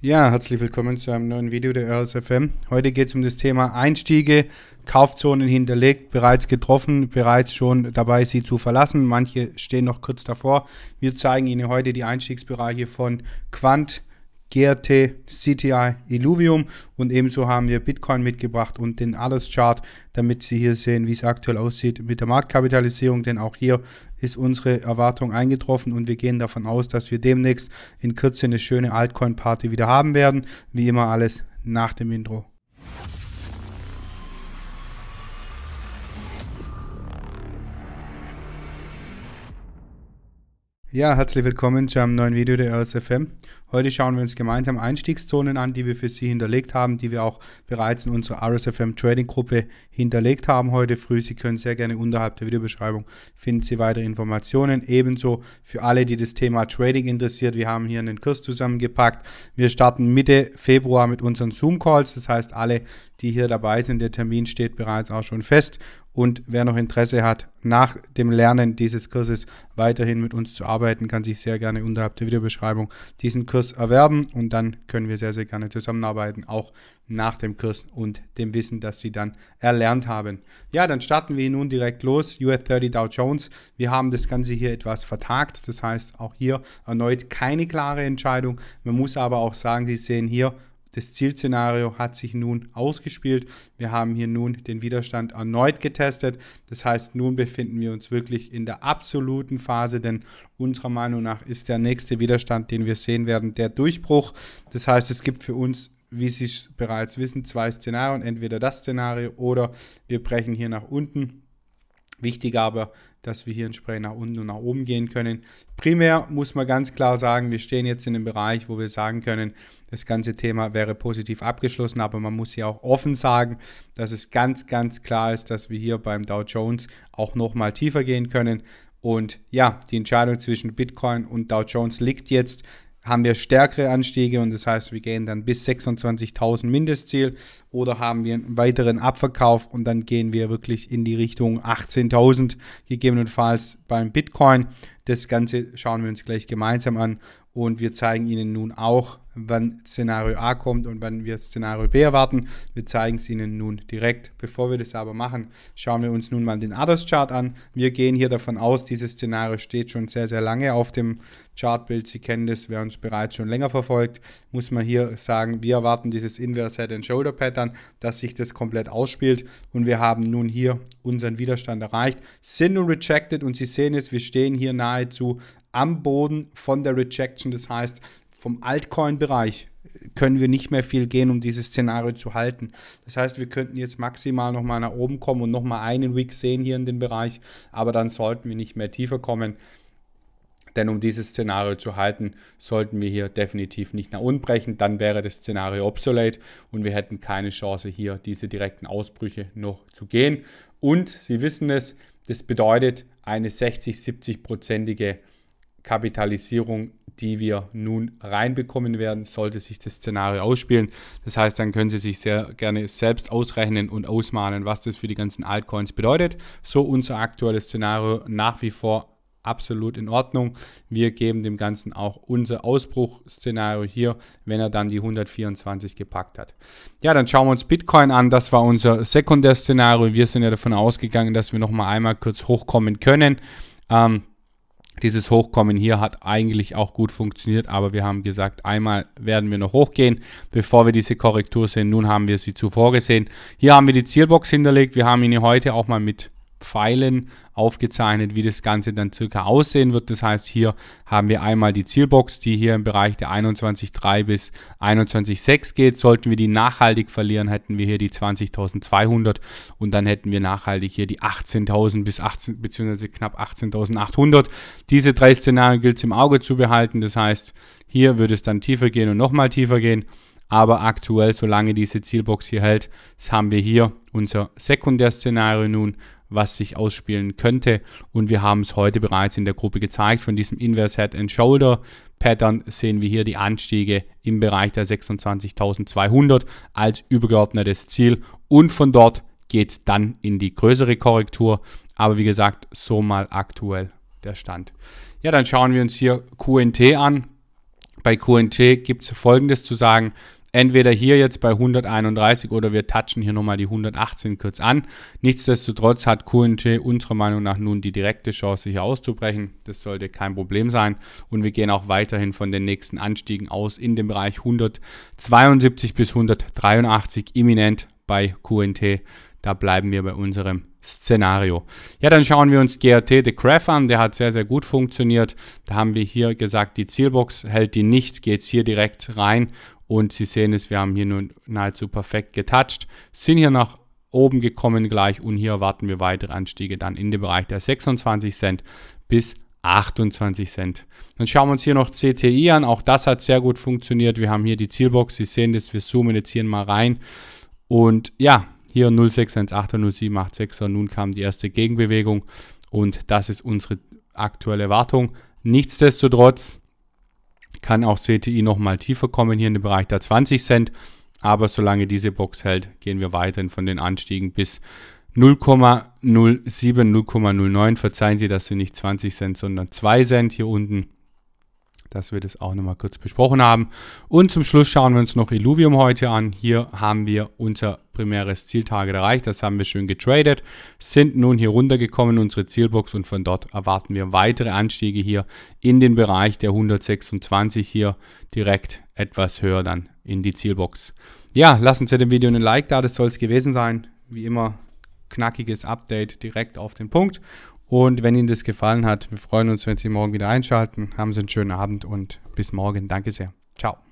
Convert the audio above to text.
Ja, herzlich willkommen zu einem neuen Video der Earls FM. Heute geht es um das Thema Einstiege, Kaufzonen hinterlegt, bereits getroffen, bereits schon dabei, sie zu verlassen. Manche stehen noch kurz davor. Wir zeigen Ihnen heute die Einstiegsbereiche von Quant, GRT, CTI, Illuvium und ebenso haben wir Bitcoin mitgebracht und den Alles Chart, damit Sie hier sehen, wie es aktuell aussieht mit der Marktkapitalisierung, denn auch hier ist unsere Erwartung eingetroffen und wir gehen davon aus, dass wir demnächst in Kürze eine schöne Altcoin Party wieder haben werden, wie immer alles nach dem Intro. Ja, herzlich willkommen zu einem neuen Video der RSFM. Heute schauen wir uns gemeinsam Einstiegszonen an, die wir für Sie hinterlegt haben, die wir auch bereits in unserer RSFM Trading Gruppe hinterlegt haben heute früh. Sie können sehr gerne unterhalb der Videobeschreibung finden Sie weitere Informationen. Ebenso für alle, die das Thema Trading interessiert, wir haben hier einen Kurs zusammengepackt. Wir starten Mitte Februar mit unseren Zoom Calls, das heißt alle, die hier dabei sind, der Termin steht bereits auch schon fest und wer noch Interesse hat, nach dem Lernen dieses Kurses weiterhin mit uns zu arbeiten, kann sich sehr gerne unterhalb der Videobeschreibung diesen Kurs Kurs erwerben und dann können wir sehr, sehr gerne zusammenarbeiten, auch nach dem Kurs und dem Wissen, das Sie dann erlernt haben. Ja, dann starten wir nun direkt los. US 30 Dow Jones. Wir haben das Ganze hier etwas vertagt. Das heißt, auch hier erneut keine klare Entscheidung. Man muss aber auch sagen, Sie sehen hier, das Zielszenario hat sich nun ausgespielt. Wir haben hier nun den Widerstand erneut getestet. Das heißt, nun befinden wir uns wirklich in der absoluten Phase, denn unserer Meinung nach ist der nächste Widerstand, den wir sehen werden, der Durchbruch. Das heißt, es gibt für uns wie Sie bereits wissen, zwei Szenarien. Entweder das Szenario oder wir brechen hier nach unten Wichtig aber, dass wir hier entsprechend nach unten und nach oben gehen können. Primär muss man ganz klar sagen, wir stehen jetzt in einem Bereich, wo wir sagen können, das ganze Thema wäre positiv abgeschlossen, aber man muss hier auch offen sagen, dass es ganz, ganz klar ist, dass wir hier beim Dow Jones auch nochmal tiefer gehen können. Und ja, die Entscheidung zwischen Bitcoin und Dow Jones liegt jetzt haben wir stärkere Anstiege und das heißt, wir gehen dann bis 26.000 Mindestziel oder haben wir einen weiteren Abverkauf und dann gehen wir wirklich in die Richtung 18.000, gegebenenfalls beim Bitcoin. Das Ganze schauen wir uns gleich gemeinsam an und wir zeigen Ihnen nun auch, wann Szenario A kommt und wann wir Szenario B erwarten. Wir zeigen es Ihnen nun direkt. Bevor wir das aber machen, schauen wir uns nun mal den Others Chart an. Wir gehen hier davon aus, dieses Szenario steht schon sehr, sehr lange auf dem Chartbild. Sie kennen das, wer uns bereits schon länger verfolgt, muss man hier sagen, wir erwarten dieses Inverse Head and Shoulder Pattern dann, dass sich das komplett ausspielt. Und wir haben nun hier unseren Widerstand erreicht. Sind nun rejected und Sie sehen es, wir stehen hier nahezu am Boden von der Rejection. Das heißt, vom Altcoin-Bereich können wir nicht mehr viel gehen, um dieses Szenario zu halten. Das heißt, wir könnten jetzt maximal nochmal nach oben kommen und nochmal einen Week sehen hier in dem Bereich, aber dann sollten wir nicht mehr tiefer kommen. Denn um dieses Szenario zu halten, sollten wir hier definitiv nicht nach unten brechen. Dann wäre das Szenario obsolete und wir hätten keine Chance, hier diese direkten Ausbrüche noch zu gehen. Und Sie wissen es, das bedeutet eine 60-70-prozentige Kapitalisierung, die wir nun reinbekommen werden, sollte sich das Szenario ausspielen. Das heißt, dann können Sie sich sehr gerne selbst ausrechnen und ausmalen, was das für die ganzen Altcoins bedeutet. So unser aktuelles Szenario nach wie vor absolut in Ordnung. Wir geben dem Ganzen auch unser Ausbruchsszenario hier, wenn er dann die 124 gepackt hat. Ja, dann schauen wir uns Bitcoin an. Das war unser Sekundärszenario. Wir sind ja davon ausgegangen, dass wir nochmal einmal kurz hochkommen können. Ähm, dieses Hochkommen hier hat eigentlich auch gut funktioniert, aber wir haben gesagt, einmal werden wir noch hochgehen, bevor wir diese Korrektur sehen. Nun haben wir sie zuvor gesehen. Hier haben wir die Zielbox hinterlegt. Wir haben ihn heute auch mal mit Pfeilen aufgezeichnet, wie das Ganze dann circa aussehen wird. Das heißt, hier haben wir einmal die Zielbox, die hier im Bereich der 21.3 bis 21.6 geht. Sollten wir die nachhaltig verlieren, hätten wir hier die 20.200 und dann hätten wir nachhaltig hier die 18.000 bis 18 beziehungsweise knapp 18.800. Diese drei Szenarien gilt es im Auge zu behalten. Das heißt, hier würde es dann tiefer gehen und nochmal tiefer gehen. Aber aktuell, solange diese Zielbox hier hält, haben wir hier unser Sekundärszenario nun was sich ausspielen könnte. Und wir haben es heute bereits in der Gruppe gezeigt. Von diesem Inverse Head and Shoulder Pattern sehen wir hier die Anstiege im Bereich der 26.200 als übergeordnetes Ziel. Und von dort geht es dann in die größere Korrektur. Aber wie gesagt, so mal aktuell der Stand. Ja, dann schauen wir uns hier QNT an. Bei QNT gibt es Folgendes zu sagen entweder hier jetzt bei 131 oder wir touchen hier nochmal die 118 kurz an. Nichtsdestotrotz hat QNT unserer Meinung nach nun die direkte Chance hier auszubrechen. Das sollte kein Problem sein und wir gehen auch weiterhin von den nächsten Anstiegen aus in dem Bereich 172 bis 183 imminent bei QNT. Da bleiben wir bei unserem Szenario. Ja, dann schauen wir uns GRT The Craft an. Der hat sehr, sehr gut funktioniert. Da haben wir hier gesagt, die Zielbox hält die nicht, geht es hier direkt rein und Sie sehen es, wir haben hier nun nahezu perfekt getouched, sind hier nach oben gekommen gleich und hier erwarten wir weitere Anstiege dann in dem Bereich der 26 Cent bis 28 Cent. Dann schauen wir uns hier noch CTI an. Auch das hat sehr gut funktioniert. Wir haben hier die Zielbox. Sie sehen das. Wir zoomen jetzt hier mal rein. Und ja, hier 0618 0786er. Nun kam die erste Gegenbewegung. Und das ist unsere aktuelle Wartung. Nichtsdestotrotz kann auch CTI nochmal tiefer kommen, hier in den Bereich der 20 Cent. Aber solange diese Box hält, gehen wir weiterhin von den Anstiegen bis 0,07, 0,09. Verzeihen Sie, das sind nicht 20 Cent, sondern 2 Cent hier unten dass wir das auch nochmal kurz besprochen haben. Und zum Schluss schauen wir uns noch Illuvium heute an. Hier haben wir unser primäres Zieltarget erreicht. Das haben wir schön getradet, sind nun hier runtergekommen, in unsere Zielbox. Und von dort erwarten wir weitere Anstiege hier in den Bereich der 126 hier direkt etwas höher dann in die Zielbox. Ja, lassen Sie dem Video einen Like da. Das soll es gewesen sein. Wie immer knackiges Update direkt auf den Punkt. Und wenn Ihnen das gefallen hat, wir freuen uns, wenn Sie morgen wieder einschalten. Haben Sie einen schönen Abend und bis morgen. Danke sehr. Ciao.